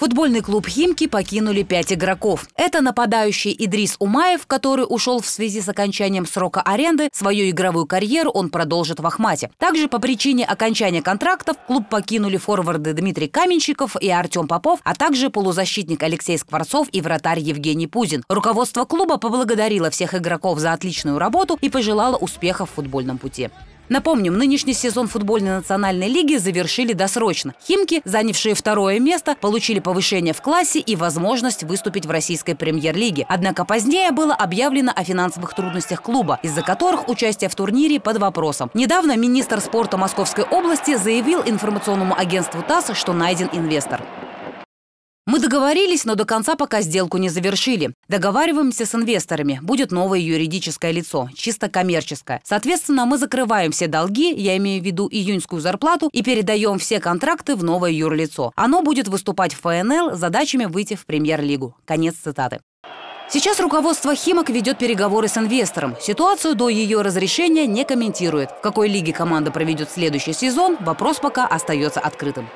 Футбольный клуб «Химки» покинули пять игроков. Это нападающий Идрис Умаев, который ушел в связи с окончанием срока аренды. Свою игровую карьеру он продолжит в Ахмате. Также по причине окончания контрактов клуб покинули форварды Дмитрий Каменщиков и Артем Попов, а также полузащитник Алексей Скворцов и вратарь Евгений Пузин. Руководство клуба поблагодарило всех игроков за отличную работу и пожелало успехов в футбольном пути. Напомним, нынешний сезон футбольной национальной лиги завершили досрочно. Химки, занявшие второе место, получили повышение в классе и возможность выступить в российской премьер-лиге. Однако позднее было объявлено о финансовых трудностях клуба, из-за которых участие в турнире под вопросом. Недавно министр спорта Московской области заявил информационному агентству ТАСС, что найден инвестор. Мы договорились, но до конца пока сделку не завершили. Договариваемся с инвесторами. Будет новое юридическое лицо, чисто коммерческое. Соответственно, мы закрываем все долги, я имею в виду июньскую зарплату, и передаем все контракты в новое юрлицо. Оно будет выступать в ФНЛ с задачами выйти в премьер-лигу. Конец цитаты. Сейчас руководство «Химок» ведет переговоры с инвестором. Ситуацию до ее разрешения не комментирует. В какой лиге команда проведет следующий сезон, вопрос пока остается открытым.